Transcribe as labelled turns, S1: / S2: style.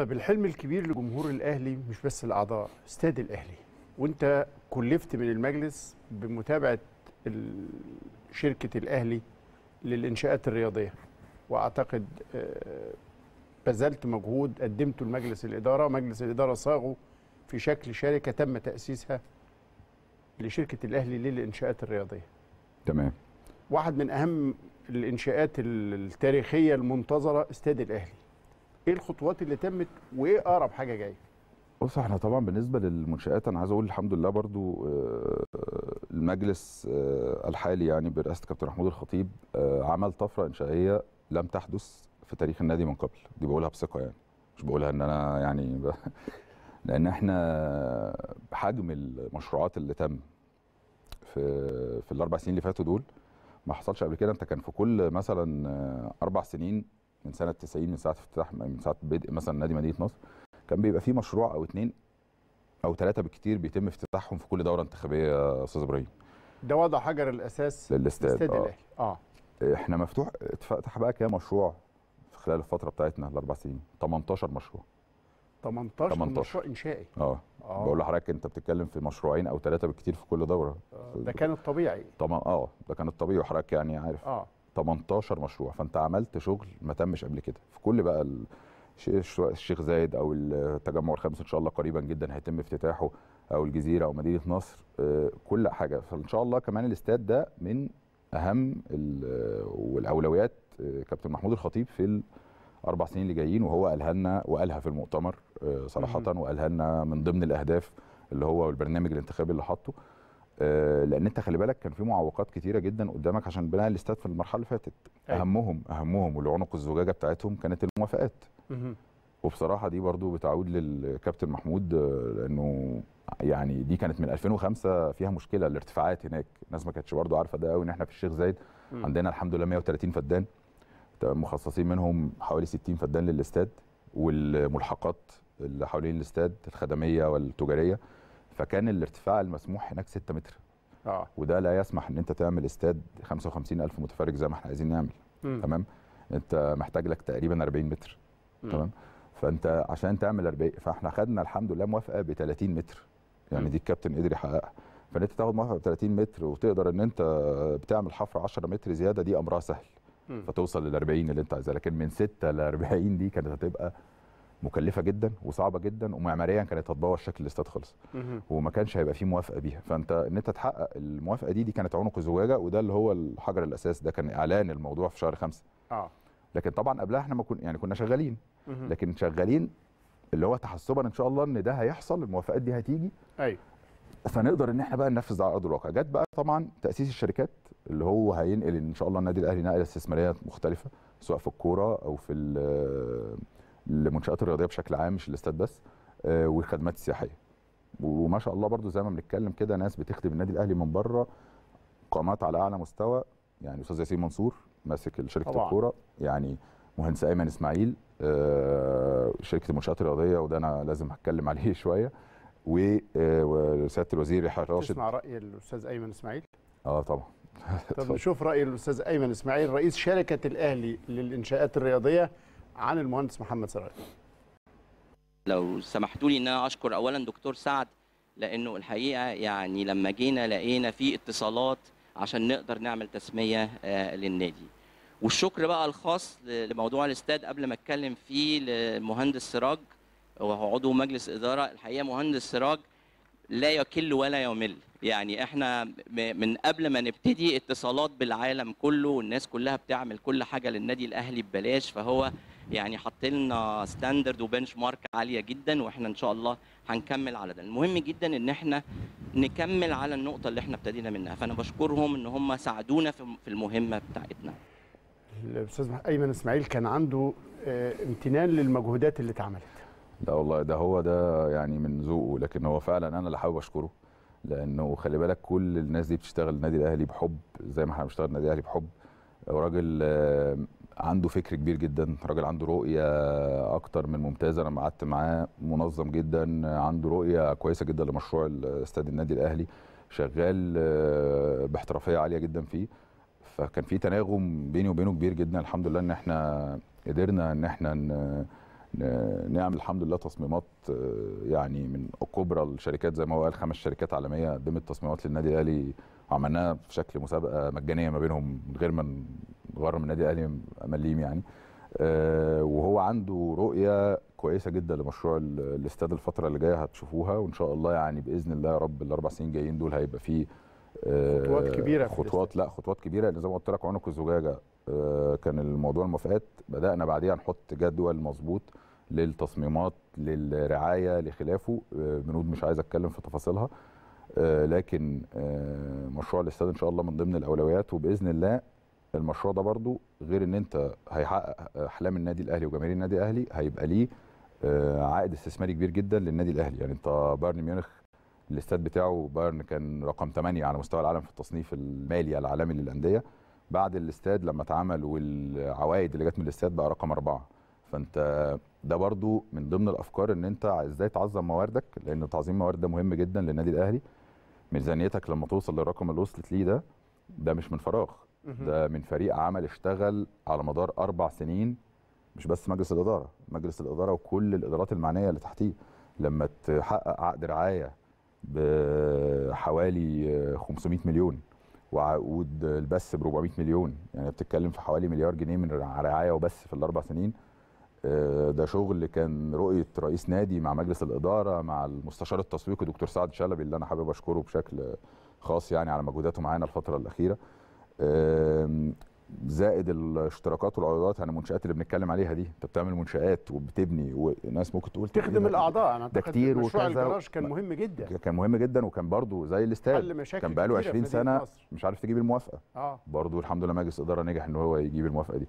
S1: طيب الحلم الكبير لجمهور الاهلي مش بس الاعضاء استاد الاهلي وانت كلفت من المجلس بمتابعه شركه الاهلي للانشاءات الرياضيه واعتقد آه، بذلت مجهود قدمته لمجلس الاداره مجلس الاداره صاغه في شكل شركه تم تاسيسها لشركه الاهلي للانشاءات الرياضيه تمام واحد من اهم الانشاءات التاريخيه المنتظره استاد الاهلي ايه الخطوات اللي تمت وايه اقرب حاجه جايه
S2: بص احنا طبعا بالنسبه للمنشات انا عايز اقول الحمد لله برضو آه، المجلس آه، الحالي يعني برئاسه كابتن محمود الخطيب آه، عمل طفره انشائيه لم تحدث في تاريخ النادي من قبل دي بقولها بثقه يعني مش بقولها ان انا يعني ب... لان احنا بحجم المشروعات اللي تم في في الاربع سنين اللي فاتوا دول ما حصلش قبل كده انت كان في كل مثلا اربع سنين من سنه 90 من ساعه افتتاح من ساعه بدء مثلا نادي مدينه نصر كان بيبقى في مشروع او اثنين او ثلاثه بالكثير بيتم افتتاحهم في كل دوره انتخابيه يا استاذ ابراهيم
S1: ده وضع حجر الاساس للاستاد آه. اه احنا
S2: مفتوح اتفتح بقى كام مشروع في خلال الفتره بتاعتنا الاربع سنين 18 مشروع
S1: 18, 18 مشروع انشائي اه, آه. بقول
S2: لحضرتك انت بتتكلم في مشروعين او ثلاثه بالكثير في كل دوره آه. ده كان الطبيعي طبعا اه ده كان الطبيعي وحضرتك يعني عارف اه 18 مشروع فانت عملت شغل ما تمش قبل كده في كل بقى الشيخ زايد او التجمع الخامس ان شاء الله قريبا جدا هيتم افتتاحه او الجزيره او مدينه نصر آه، كل حاجه فان شاء الله كمان الاستاد ده من اهم والاولويات آه، كابتن محمود الخطيب في الاربع سنين اللي جايين وهو قالها لنا وقالها في المؤتمر آه، صراحه وقالها لنا من ضمن الاهداف اللي هو البرنامج الانتخابي اللي حاطه آه، لان انت خلي بالك كان في معوقات كتيره جدا قدامك عشان بناء الاستاد في المرحله اللي فاتت أي. أيوة. اهمهم اهمهم والعنق الزجاجه بتاعتهم كانت الموافقات وبصراحه دي برضو بتعود للكابتن محمود آه، لانه يعني دي كانت من 2005 فيها مشكله الارتفاعات هناك الناس ما كانتش برضو عارفه ده قوي ان احنا في الشيخ زايد م. عندنا الحمد لله 130 فدان مخصصين منهم حوالي 60 فدان للاستاد والملحقات اللي حوالين الاستاد الخدميه والتجاريه فكان الارتفاع المسموح هناك 6 متر اه وده لا يسمح ان انت تعمل استاد 55000 متفرج زي ما احنا عايزين نعمل م. تمام انت محتاج لك تقريبا 40 متر م. تمام فانت عشان تعمل 40 فاحنا خدنا الحمد لله موافقه ب 30 متر يعني م. دي الكابتن قدر يحققها فان انت تاخد موافقه ب 30 متر وتقدر ان انت بتعمل حفر 10 متر زياده دي امرها سهل م. فتوصل لل 40 اللي انت عايزها لكن من 6 ل 40 دي كانت هتبقى مكلفه جدا وصعبه جدا ومعماريا كانت هتبوظ شكل الاستاد خالص وما كانش هيبقى فيه موافقه بيها فانت ان انت تحقق الموافقه دي دي كانت عنق الزجاجه وده اللي هو الحجر الاساس ده كان اعلان الموضوع في شهر خمسة اه لكن طبعا قبلها احنا ما كنا يعني كنا شغالين لكن شغالين اللي هو تحسبا ان شاء الله ان ده هيحصل الموافقات دي هتيجي ايوه فنقدر ان احنا بقى ننفذ على ارض الواقع جت بقى طبعا تاسيس الشركات اللي هو هينقل ان شاء الله النادي الاهلي نقله استثماريه مختلفه سواء في الكوره او في للمنشات الرياضيه بشكل عام مش الاستاد بس آه، والخدمات السياحيه وما شاء الله برضو زي ما بنتكلم كده ناس بتخدم النادي الاهلي من بره قامات على اعلى مستوى يعني استاذ ياسين منصور ماسك شركه الكوره يعني مهندس ايمن اسماعيل آه، شركه المنشات الرياضيه وده انا لازم هتكلم عليه شويه وسياده الوزير يحيى راشد تسمع
S1: راي الاستاذ ايمن اسماعيل اه طبعا طب نشوف راي الاستاذ ايمن اسماعيل رئيس شركه الاهلي للانشاءات الرياضيه عن المهندس محمد سراج
S2: لو سمحتوا لي ان انا اشكر اولا دكتور سعد لانه الحقيقه يعني لما جينا لقينا في اتصالات عشان نقدر نعمل تسميه آه، للنادي والشكر بقى الخاص لموضوع الاستاد قبل ما اتكلم فيه للمهندس سراج وهو عضو مجلس اداره الحقيقه مهندس سراج لا يكل ولا يمل يعني احنا من قبل ما نبتدي اتصالات بالعالم كله والناس كلها بتعمل كل حاجه للنادي الاهلي ببلاش فهو يعني حط لنا ستاندرد وبنش مارك عاليه جدا واحنا ان شاء الله هنكمل على ده المهم جدا ان احنا نكمل على النقطه اللي احنا ابتدينا منها فانا بشكرهم ان هم ساعدونا في المهمه بتاعتنا
S1: الاستاذ ايمن اسماعيل كان عنده آه، امتنان للمجهودات اللي اتعملت
S2: لا والله ده هو ده يعني من ذوقه لكن هو فعلا انا اللي حابب اشكره لانه خلي بالك كل الناس دي بتشتغل النادي الاهلي بحب زي ما احنا بنشتغل النادي الاهلي بحب راجل آه، عنده فكر كبير جدا راجل عنده رؤيه اكتر من ممتازه انا قعدت معاه منظم جدا عنده رؤيه كويسه جدا لمشروع استاد النادي الاهلي شغال آه، باحترافيه عاليه جدا فيه فكان في تناغم بيني وبينه كبير جدا الحمد لله ان احنا قدرنا ان احنا نعمل الحمد لله تصميمات آه، يعني من كبرى الشركات زي ما هو قال خمس شركات عالميه قدمت تصميمات للنادي الاهلي وعملناها في شكل مسابقه مجانيه ما بينهم من غير ما نغرم النادي الاهلي مليم يعني آه، وهو عنده رؤيه كويسه جدا لمشروع الاستاد الفتره اللي جايه هتشوفوها وان شاء الله يعني باذن الله يا رب الاربع سنين جايين دول هيبقى فيه آه، خطوات كبيره خطوات لا خطوات كبيره لان زي ما قلت لك عنق الزجاجه كان الموضوع الموافقات بدانا بعديها نحط جدول مظبوط للتصميمات للرعايه لخلافه بنود آه، مش عايز اتكلم في تفاصيلها آه، لكن آه، مشروع الاستاد ان شاء الله من ضمن الاولويات وباذن الله المشروع ده برضو غير ان انت هيحقق احلام النادي الاهلي وجماهير النادي الاهلي هيبقى ليه عائد استثماري كبير جدا للنادي الاهلي يعني انت بايرن ميونخ الاستاد بتاعه بايرن كان رقم 8 على مستوى العالم في التصنيف المالي العالمي للانديه بعد الاستاد لما اتعمل والعوائد اللي جت من الاستاد بقى رقم اربعه فانت ده برضو من ضمن الافكار ان انت ازاي تعظم مواردك لان تعظيم موارد ده مهم جدا للنادي الاهلي ميزانيتك لما توصل للرقم اللي وصلت ليه ده ده مش من فراغ ده من فريق عمل اشتغل على مدار اربع سنين مش بس مجلس الاداره مجلس الاداره وكل الادارات المعنيه اللي تحتيه لما تحقق عقد رعايه بحوالي 500 مليون وعقود البث ب 400 مليون يعني بتتكلم في حوالي مليار جنيه من رعايه وبث في الاربع سنين آه، ده شغل كان رؤيه رئيس نادي مع مجلس الاداره مع المستشار التسويقي دكتور سعد شلبي اللي انا حابب اشكره بشكل خاص يعني على مجهوداته معانا الفتره الاخيره زائد الاشتراكات والعروضات يعني المنشات اللي بنتكلم عليها دي انت بتعمل منشات وبتبني وناس ممكن تقول تخدم الاعضاء انا ده كتير مشروع الجراج كان
S1: مهم جدا
S2: كان مهم جدا وكان برضو زي الاستاد كان بقاله 20 سنه مش عارف تجيب الموافقه اه برضو الحمد لله مجلس الاداره نجح ان هو يجيب الموافقه دي